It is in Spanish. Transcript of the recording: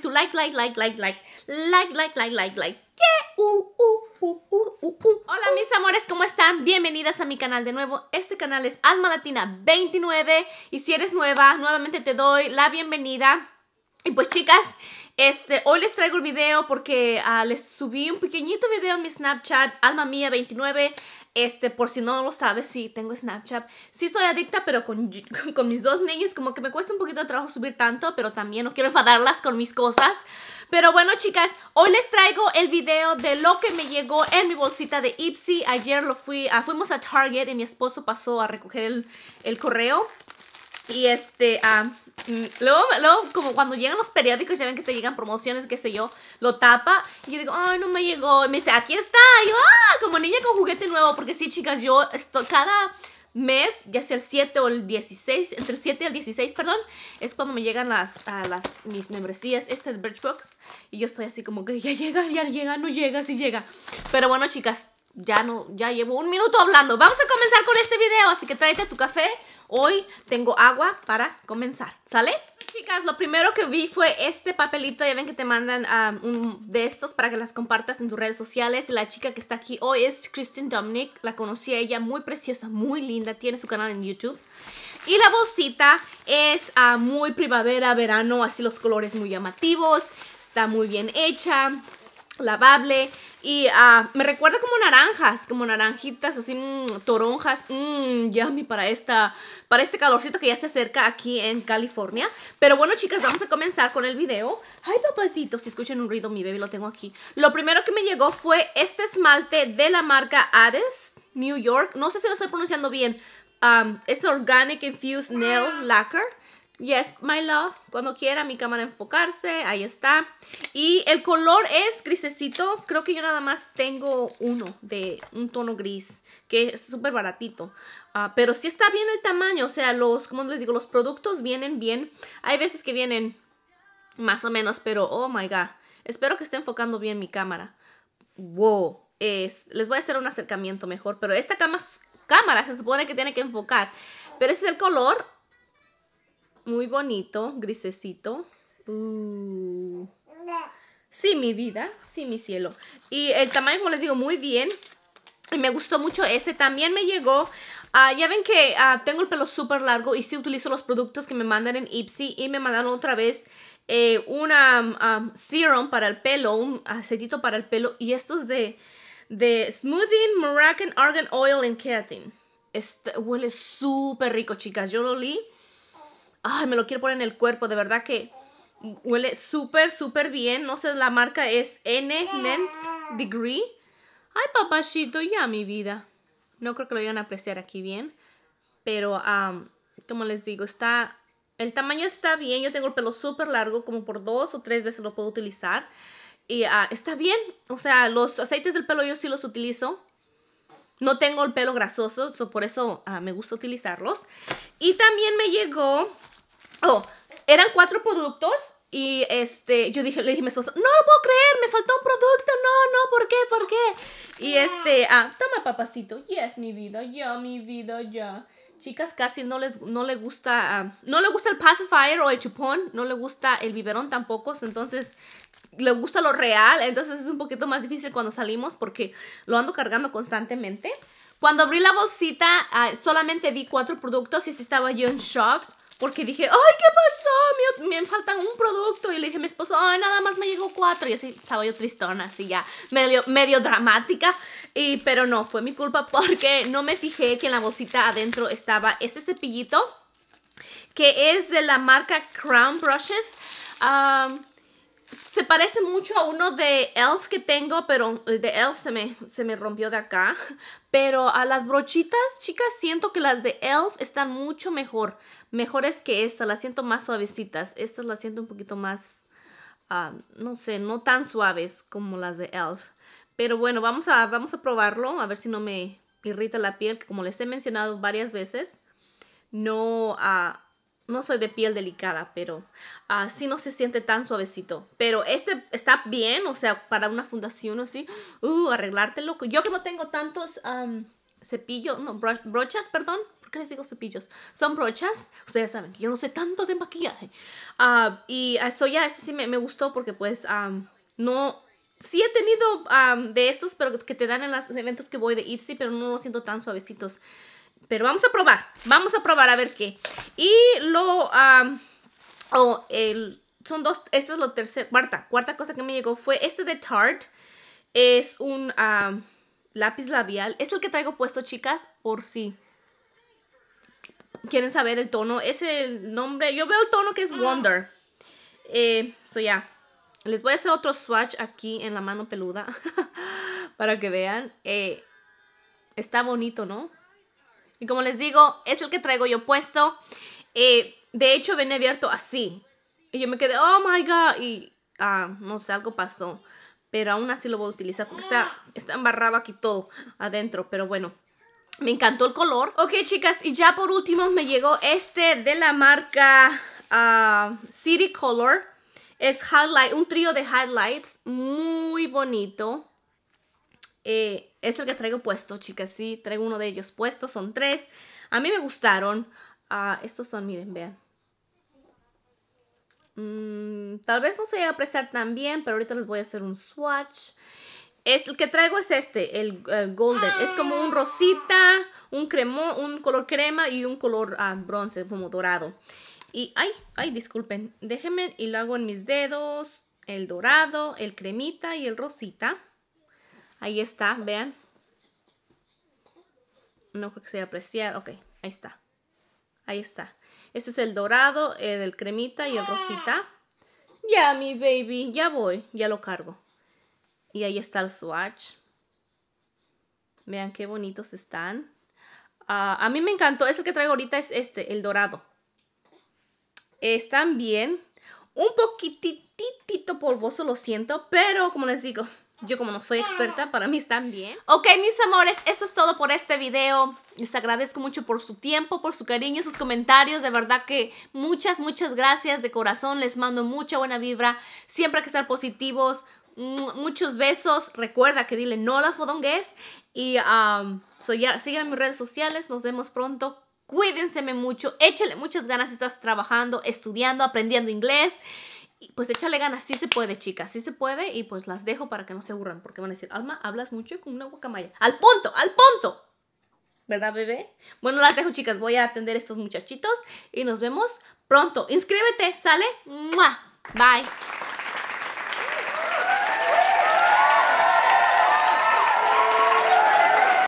Tu like, like, like, like, like, like, like, like, like, like. Yeah. Uh uh uh, uh, uh, uh, Hola mis amores, ¿cómo están? Bienvenidas a mi canal de nuevo. Este canal es Alma Latina 29 y si eres nueva, nuevamente te doy la bienvenida. Y pues chicas, este, hoy les traigo el video porque ah, les subí un pequeñito video en mi Snapchat, Alma Mía 29, este, por si no lo sabes, sí, tengo Snapchat. Sí soy adicta, pero con, mis dos niños como que me cuesta un poquito de trabajo subir tanto, pero también no quiero enfadarlas con mis cosas. Pero bueno, chicas, hoy les traigo el video de lo que me llegó en mi bolsita de Ipsy. Ayer lo fui, ah, fuimos a Target y mi esposo pasó a recoger el, correo. Y este, ah... Luego, como cuando llegan los periódicos, ya ven que te llegan promociones, qué sé yo, lo tapa y yo digo, ay, no me llegó. Y me dice, aquí está. Y yo, ah, como niña con juguete nuevo, porque sí, chicas, yo cada mes, ya sea el 7 o el 16, entre el 7 y el 16, perdón, es cuando me llegan las, a las mis membresías, este es Birchbox, y yo estoy así como que ya llega, ya llega, no llega, sí llega. Pero bueno, chicas, ya no, ya llevo un minuto hablando. Vamos a comenzar con este video, así que tráete tu café Hoy tengo agua para comenzar, ¿sale? Chicas, lo primero que vi fue este papelito, ya ven que te mandan um, un de estos para que las compartas en tus redes sociales. la chica que está aquí hoy es Kristen Dominic, la conocí a ella, muy preciosa, muy linda, tiene su canal en YouTube. Y la bolsita es ah, muy primavera, verano, así los colores muy llamativos, está muy bien hecha lavable y ah, me recuerda como naranjas, como naranjitas, así mm, toronjas, mmm, yummy para, esta, para este calorcito que ya se acerca aquí en California. Pero bueno chicas, vamos a comenzar con el video. Ay papacito, si escuchan un ruido, mi bebé lo tengo aquí. Lo primero que me llegó fue este esmalte de la marca Addis, New York. No sé si lo estoy pronunciando bien. Ah, es Organic Infused Nail ah. Lacquer. Yes, my love. Cuando quiera mi cámara enfocarse, ahí está. Y el color es grisecito. Creo que yo nada más tengo uno de un tono gris, que es súper baratito. Ah, pero sí está bien el tamaño, o sea, los, como les digo, los productos vienen bien. Hay veces que vienen más o menos, pero oh my god. Espero que esté enfocando bien mi cámara. Wow. Es, les voy a hacer un acercamiento mejor, pero esta cama, cámara se supone que tiene que enfocar. Pero ese es el color muy bonito, grisecito. Uh. Sí, mi vida, sí, mi cielo. Y el tamaño, como les digo, muy bien. Me gustó mucho este. También me llegó ah, ya ven que ah, tengo el pelo súper largo y sí utilizo los productos que me mandan en Ipsy y me mandaron otra vez eh, una ah, serum para el pelo, un aceitito para el pelo y estos de, de Smoothing Moroccan Argan Oil and Keratin. Este, huele súper rico, chicas. Yo lo li ay, me lo quiero poner en el cuerpo, de verdad que huele súper, súper bien. No sé, la marca es N Length Degree. Ay, papachito, ya mi vida. No creo que lo vayan a apreciar aquí bien. Pero, como les digo, está... El tamaño está bien. Yo tengo el pelo súper largo, como por dos o tres veces lo puedo utilizar. Y ah, está bien. O sea, los aceites del pelo yo sí los utilizo. No tengo el pelo grasoso, por eso ah, me gusta utilizarlos. Y también me llegó, oh, eran cuatro productos y este, yo dije, le dije a mi no lo puedo creer, me faltó un producto, no, no, ¿por qué? ¿Por qué? Y este, ah, toma papacito, yes, mi vida, ya, mi vida, ya. Chicas casi no les no le gusta ah, no le gusta el pacifier o el chupón, no le gusta el biberón tampoco, entonces le gusta lo real, entonces es un poquito más difícil cuando salimos porque lo ando cargando constantemente. Cuando abrí la bolsita, ah, solamente vi cuatro productos y así estaba yo en shock porque dije, ay, ¿qué pasó? Me, faltan un producto. Y le dije a mi esposo, ay, nada más me llegó cuatro. Y así estaba yo tristona, así ya, medio, medio dramática. Y, pero no, fue mi culpa porque no me fijé que en la bolsita adentro estaba este cepillito, que es de la marca Crown Brushes. se parece mucho a uno de Elf que tengo, pero el de Elf se me, se me rompió de acá. Pero a las brochitas, chicas, siento que las de ELF están mucho mejor. Mejores que esta, las siento más suavecitas. Estas las siento un poquito más, ah, no sé, no tan suaves como las de ELF. Pero bueno, vamos a, vamos a probarlo, a ver si no me irrita la piel, que como les he mencionado varias veces, no, a. Ah, no soy de piel delicada, pero así ah, no se siente tan suavecito. Pero este está bien, o sea, para una fundación o así, uh, arreglártelo. Yo que no tengo tantos cepillos, no, brochas, perdón. ¿Por qué les digo cepillos? Son brochas. Ustedes saben que yo no sé tanto de maquillaje. Ah, y eso ya, este sí me, gustó porque pues no... Sí he tenido de estos, pero que te dan en los eventos que voy de Ipsy, pero no los siento tan suavecitos. Pero vamos a probar, vamos a probar a ver qué. Y lo, oh, el, son dos, esto es lo tercera, cuarta, cuarta cosa que me llegó fue este de Tarte. Es un lápiz labial, es el que traigo puesto, chicas, por si quieren saber el tono. Es el nombre, yo veo el tono que es Wonder. Eh, so ya, les voy a hacer otro swatch aquí en la mano peluda para que vean. Eh, está bonito, ¿no? Y como les digo, es el que traigo yo puesto. Eh, de hecho, venía abierto así. Y yo me quedé, oh my god. Y ah, no sé, algo pasó. Pero aún así lo voy a utilizar porque está, está embarrado aquí todo adentro. Pero bueno, me encantó el color. Ok, chicas, y ya por último me llegó este de la marca ah, City Color. Es highlight, un trío de highlights muy bonito. Eh, es el que traigo puesto, chicas. Sí, traigo uno de ellos puesto. Son tres. A mí me gustaron. Ah, estos son, miren, vean. Mm, tal vez no se a apreciar tan bien, pero ahorita les voy a hacer un swatch. el que traigo es este, el, golden. Es como un rosita, un cremo, un color crema y un color ah, bronce, como dorado. Y, ay, ay, disculpen. Déjenme y lo hago en mis dedos. El dorado, el cremita y el rosita. Ahí está, vean. No creo que se apreciar. Ok, ahí está. Ahí está. Este es el dorado, el cremita y el rosita. Ya, mi baby, ya voy. Ya lo cargo. Y ahí está el swatch. Vean qué bonitos están. Ah, a mí me encantó. Es el que traigo ahorita, es este, el dorado. Están bien. Un poquitito polvoso, lo siento. Pero, como les digo, yo como no soy experta, para mí están bien. Ok, mis amores, eso es todo por este video. Les agradezco mucho por su tiempo, por su cariño, sus comentarios. De verdad que muchas, muchas gracias de corazón. Les mando mucha buena vibra. Siempre hay que estar positivos. Muchos besos. Recuerda que dile no la fodongués. Y um, ya, síganme en mis redes sociales. Nos vemos pronto. Cuídense mucho. Échale muchas ganas si estás trabajando, estudiando, aprendiendo inglés. Y pues échale ganas, sí se puede, chicas, sí se puede. Y pues las dejo para que no se aburran, porque van a decir, Alma, hablas mucho con una guacamaya. ¡Al punto! ¡Al punto! ¿Verdad, bebé? Bueno, las dejo, chicas. Voy a atender a estos muchachitos y nos vemos pronto. Inscríbete, ¿sale? ¡Mua! Bye.